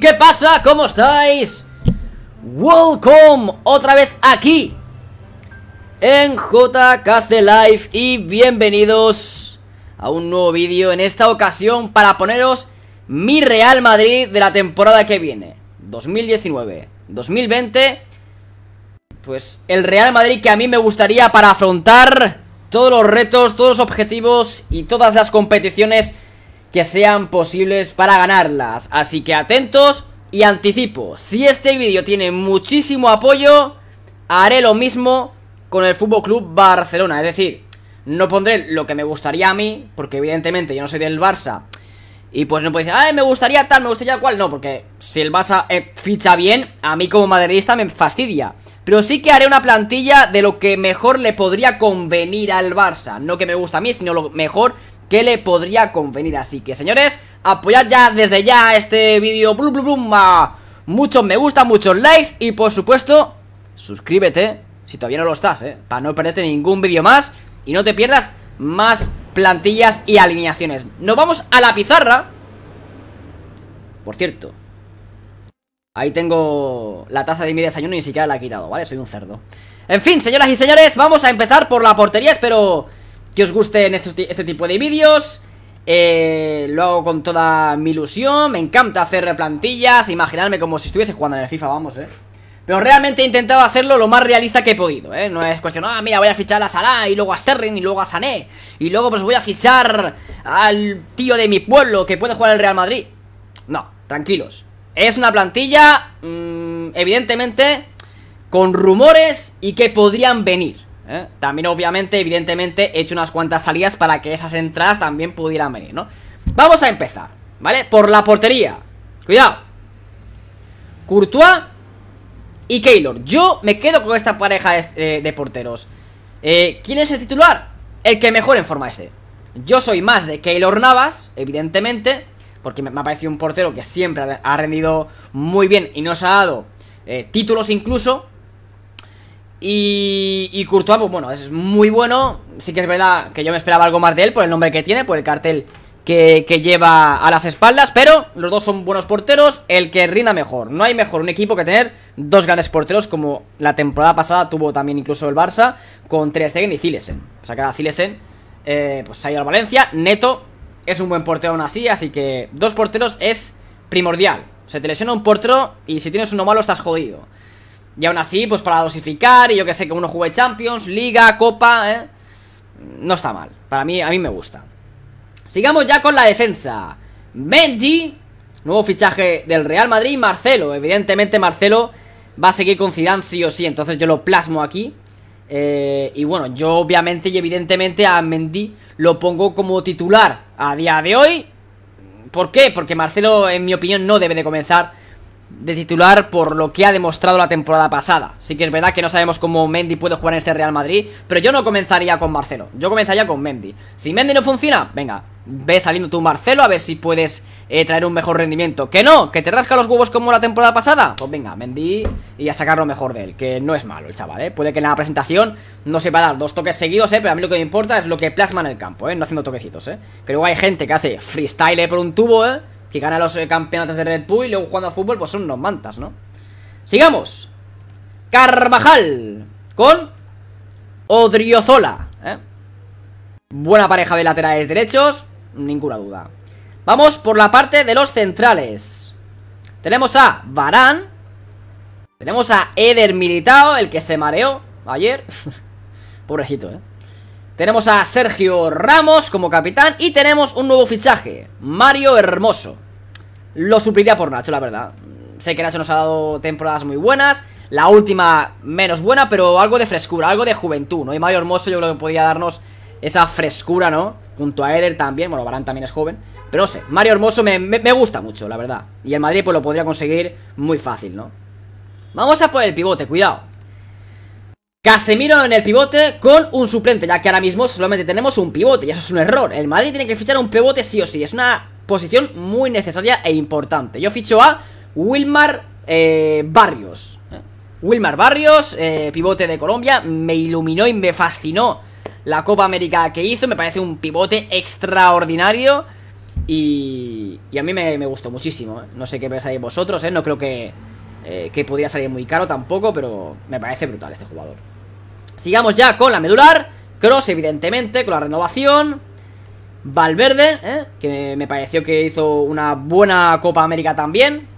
¿Qué pasa? ¿Cómo estáis? Welcome otra vez aquí en JKC Live y bienvenidos a un nuevo vídeo en esta ocasión para poneros mi Real Madrid de la temporada que viene 2019, 2020 pues el Real Madrid que a mí me gustaría para afrontar todos los retos, todos los objetivos y todas las competiciones que sean posibles para ganarlas. Así que atentos y anticipo, si este vídeo tiene muchísimo apoyo, haré lo mismo con el Fútbol Club Barcelona. Es decir, no pondré lo que me gustaría a mí, porque evidentemente yo no soy del Barça. Y pues no puede. decir, ay, me gustaría tal, me gustaría cual. No, porque si el Barça eh, ficha bien, a mí como madridista me fastidia. Pero sí que haré una plantilla de lo que mejor le podría convenir al Barça. No que me gusta a mí, sino lo mejor que le podría convenir. Así que, señores, apoyad ya desde ya este vídeo. Blum, muchos me gusta, muchos likes y, por supuesto, suscríbete si todavía no lo estás, ¿eh? Para no perderte ningún vídeo más y no te pierdas más plantillas y alineaciones. Nos vamos a la pizarra. Por cierto, ahí tengo la taza de mi desayuno y ni siquiera la he quitado, ¿vale? Soy un cerdo. En fin, señoras y señores, vamos a empezar por la portería. Espero que os gusten este tipo de vídeos. Eh, lo hago con toda mi ilusión. Me encanta hacer plantillas, imaginarme como si estuviese jugando en el FIFA, vamos, eh. Pero realmente he intentado hacerlo lo más realista que he podido, ¿eh? No es cuestión, ah, mira, voy a fichar a Salah y luego a Sterling y luego a Sané. Y luego pues voy a fichar al tío de mi pueblo que puede jugar al Real Madrid. No, tranquilos. Es una plantilla, mm, evidentemente, con rumores y que podrían venir. ¿eh? También, obviamente, evidentemente, he hecho unas cuantas salidas para que esas entradas también pudieran venir, ¿no? Vamos a empezar, ¿vale? Por la portería. Cuidado. Courtois y Keylor. Yo me quedo con esta pareja de, eh, porteros. Eh, ¿Quién es el titular? El que mejor en forma este Yo soy más de Keylor Navas, evidentemente, porque me, ha parecido un portero que siempre ha, rendido muy bien y nos ha dado títulos incluso. Y, y Courtois, pues bueno, es muy bueno. Sí que es verdad que yo me esperaba algo más de él por el nombre que tiene, por el cartel que, lleva a las espaldas. Pero los dos son buenos porteros. El que rinda mejor. No hay mejor un equipo que tener dos grandes porteros como la temporada pasada tuvo también incluso el Barça con Ter Stegen y Zilesen. O sea que ahora eh, pues se ha ido al Valencia. Neto es un buen portero aún así. Así que dos porteros es primordial. Se te lesiona un portero y si tienes uno malo estás jodido. Y aún así, pues para dosificar, y yo que sé, que uno juegue Champions, Liga, Copa, ¿eh? No está mal. Para mí, a mí me gusta. Sigamos ya con la defensa. Mendy, nuevo fichaje del Real Madrid, Marcelo. Evidentemente, Marcelo va a seguir con Zidane sí o sí, entonces yo lo plasmo aquí. Eh, y bueno, yo obviamente y evidentemente a Mendy lo pongo como titular a día de hoy. ¿Por qué? Porque Marcelo, en mi opinión, no debe de comenzar de titular por lo que ha demostrado la temporada pasada. Sí que es verdad que no sabemos cómo Mendy puede jugar en este Real Madrid, pero yo no comenzaría con Marcelo, yo comenzaría con Mendy. Si Mendy no funciona, venga, ve saliendo tú Marcelo a ver si puedes eh, traer un mejor rendimiento. Que no, que te rasca los huevos como la temporada pasada. Pues venga, Mendy y a sacar lo mejor de él, que no es malo el chaval, ¿eh? Puede que en la presentación no se a dar dos toques seguidos, ¿eh? Pero a mí lo que me importa es lo que plasma en el campo, ¿eh? No haciendo toquecitos, ¿eh? Que hay gente que hace freestyle eh, por un tubo, ¿eh? que gana los eh, campeonatos de Red Bull y luego jugando a fútbol, pues son unos mantas, ¿no? Sigamos. Carvajal con Odriozola. ¿eh? Buena pareja de laterales derechos, ninguna duda. Vamos por la parte de los centrales. Tenemos a Barán. Tenemos a Eder Militao, el que se mareó ayer. Pobrecito, ¿eh? Tenemos a Sergio Ramos como capitán y tenemos un nuevo fichaje, Mario Hermoso. Lo supliría por Nacho, la verdad. Sé que Nacho nos ha dado temporadas muy buenas, la última menos buena, pero algo de frescura, algo de juventud, ¿no? Y Mario Hermoso yo creo que podría darnos esa frescura, ¿no? Junto a Eder también, bueno, Barán también es joven, pero no sé, Mario Hermoso me, gusta mucho, la verdad. Y el Madrid pues lo podría conseguir muy fácil, ¿no? Vamos a por el pivote, cuidado Casemiro en el pivote con un suplente, ya que ahora mismo solamente tenemos un pivote y eso es un error. El Madrid tiene que fichar un pivote sí o sí, es una posición muy necesaria e importante. Yo ficho a Wilmar eh, Barrios. Wilmar Barrios, eh, pivote de Colombia, me iluminó y me fascinó la Copa América que hizo, me parece un pivote extraordinario y, a mí me, gustó muchísimo. ¿eh? No sé qué pensáis vosotros, no creo que, que podría salir muy caro tampoco, pero me parece brutal este jugador. Sigamos ya con la medular. Cross, evidentemente, con la renovación. Valverde, ¿eh? que me pareció que hizo una buena Copa América también.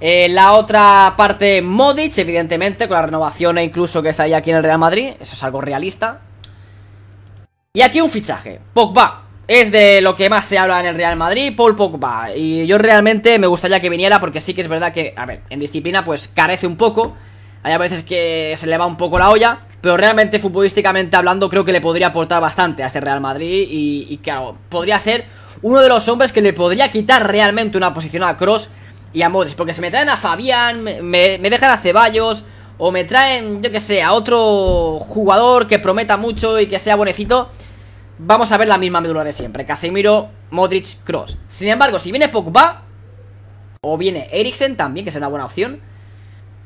Eh, la otra parte, Modic, evidentemente, con la renovación e incluso que está ahí aquí en el Real Madrid. Eso es algo realista. Y aquí un fichaje. Pogba. Es de lo que más se habla en el Real Madrid, Paul Pogba. Y yo realmente me gustaría que viniera porque sí que es verdad que, a ver, en disciplina pues carece un poco. Hay a veces que se le va un poco la olla, pero realmente futbolísticamente hablando creo que le podría aportar bastante a este Real Madrid y, claro, podría ser uno de los hombres que le podría quitar realmente una posición a Cross y a Modric, porque si me traen a Fabián, me, dejan a Ceballos o me traen, yo que sé, a otro jugador que prometa mucho y que sea bonecito, vamos a ver la misma medula de siempre, Casimiro Modric, Cross. Sin embargo, si viene Pogba o viene Eriksen también, que es una buena opción,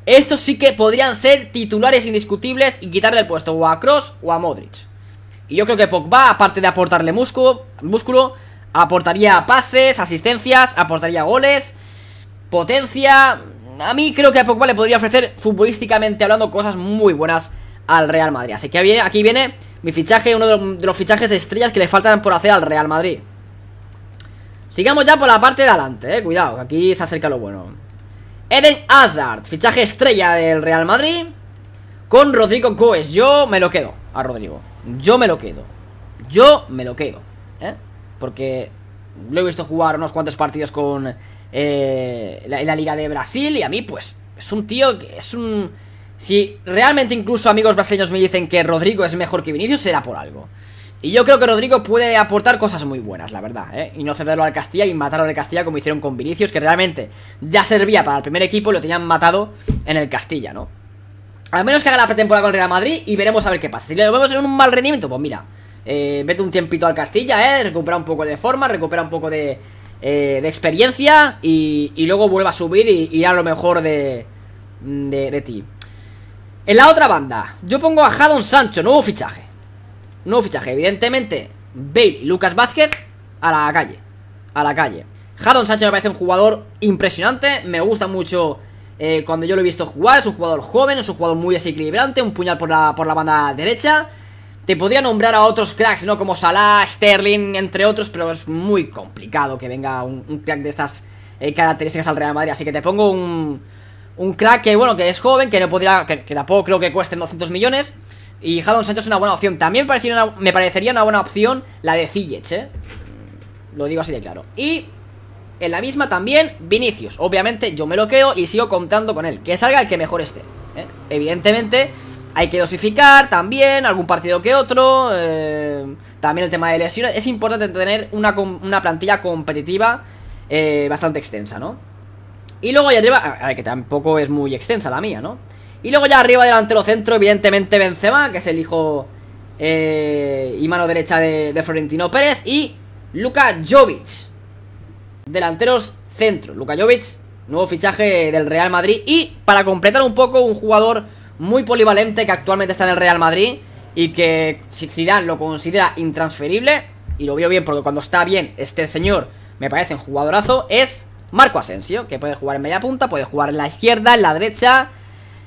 estos sí que podrían ser titulares indiscutibles y quitarle el puesto o a Cross o a Modric. Y yo creo que Pogba, aparte de aportarle músculo, aportaría pases, asistencias, aportaría goles, potencia. A mí creo que a Pogba le podría ofrecer, futbolísticamente hablando, cosas muy buenas al Real Madrid. Así que aquí viene mi fichaje, uno de los fichajes de estrellas que le faltan por hacer al Real Madrid. Sigamos ya por la parte de adelante, eh. Cuidado, aquí se acerca lo bueno. Eden Hazard, fichaje estrella del Real Madrid Con Rodrigo Coes, yo me lo quedo a Rodrigo Yo me lo quedo Yo me lo quedo ¿eh? Porque lo he visto jugar unos cuantos partidos con eh, la, la Liga de Brasil Y a mí pues es un tío que es un... Si realmente incluso amigos brasileños me dicen que Rodrigo es mejor que Vinicius, será por algo. Y yo creo que Rodrigo puede aportar cosas muy buenas, la verdad, ¿eh? Y no cederlo al Castilla y matarlo al Castilla como hicieron con Vinicius, que realmente ya servía para el primer equipo y lo tenían matado en el Castilla, ¿no? Al menos que haga la pretemporada con Real Madrid y veremos a ver qué pasa. Si le vemos en un mal rendimiento, pues mira, eh, vete un tiempito al Castilla, ¿eh? Recupera un poco de forma, recupera un poco de, eh, experiencia y, luego vuelva a subir y, y a lo mejor de, de, ti. En la otra banda, yo pongo a Jadon Sancho, nuevo fichaje. Nuevo fichaje, evidentemente. Bale y Lucas Vázquez a la calle. A la calle. Jadon Sánchez me parece un jugador impresionante. Me gusta mucho eh, cuando yo lo he visto jugar. Es un jugador joven, es un jugador muy desequilibrante. Un puñal por la, banda derecha. Te podría nombrar a otros cracks, ¿no? Como Salah, Sterling, entre otros. Pero es muy complicado que venga un, crack de estas eh, características al Real Madrid. Así que te pongo un, un crack que, bueno, que es joven. Que, no podría, que, que tampoco creo que cueste 200 millones y Jadon Sancho es una buena opción. También me parecería una buena opción la de Zillech, ¿eh? Lo digo así de claro. Y en la misma también Vinicius. Obviamente yo me lo quedo y sigo contando con él. Que salga el que mejor esté. ¿eh? Evidentemente hay que dosificar también, algún partido que otro. Eh, también el tema de lesiones. Es importante tener una, plantilla competitiva eh, bastante extensa, ¿no? Y luego ya lleva... A ver, que tampoco es muy extensa la mía, ¿no? Y luego ya arriba delantero centro, evidentemente Benzema, que es el hijo eh, y mano derecha de, Florentino Pérez. Y Luka Jovic. Delanteros centro. Luka Jovic, nuevo fichaje del Real Madrid. Y para completar un poco, un jugador muy polivalente que actualmente está en el Real Madrid. Y que Zidane lo considera intransferible. Y lo veo bien porque cuando está bien este señor me parece un jugadorazo. Es Marco Asensio, que puede jugar en media punta, puede jugar en la izquierda, en la derecha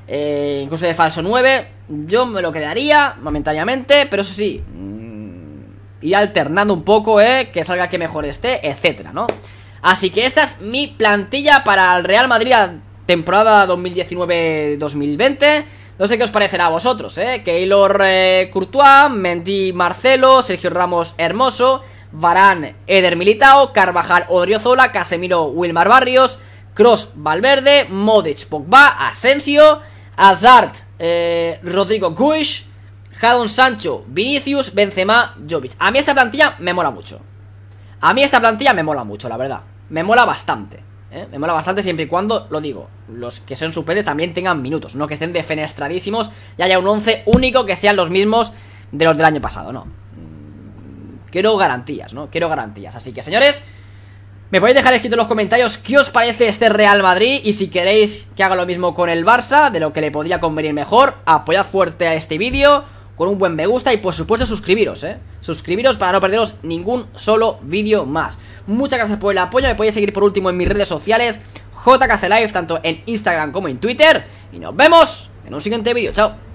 eh, incluso de falso 9. Yo me lo quedaría momentáneamente, pero eso sí, y mm, ir alternando un poco, eh, que salga que mejor esté, etcétera, ¿no? Así que esta es mi plantilla para el Real Madrid temporada 2019-2020. No sé qué os parecerá a vosotros, ¿eh? Keylor eh, Courtois, Mendy Marcelo, Sergio Ramos Hermoso, Varán Eder Militao, Carvajal Odriozola, Casemiro Wilmar Barrios, Cross Valverde, Modic Pogba, Asensio Hazard, eh, Rodrigo Guish, Jadon Sancho, Vinicius, Benzema, Jovic. A mí esta plantilla me mola mucho. A mí esta plantilla me mola mucho, la verdad. Me mola bastante. ¿eh? Me mola bastante siempre y cuando, lo digo, los que son suplentes también tengan minutos. No que estén defenestradísimos y haya un 11 único que sean los mismos de los del año pasado, ¿no? Mm, quiero garantías, ¿no? Quiero garantías. Así que, señores... Me podéis dejar escrito en los comentarios qué os parece este Real Madrid y si queréis que haga lo mismo con el Barça, de lo que le podría convenir mejor, apoyad fuerte a este vídeo con un buen me gusta y por supuesto suscribiros, ¿eh? Suscribiros para no perderos ningún solo vídeo más. Muchas gracias por el apoyo, me podéis seguir por último en mis redes sociales, JKCLive, tanto en Instagram como en Twitter. Y nos vemos en un siguiente vídeo, chao.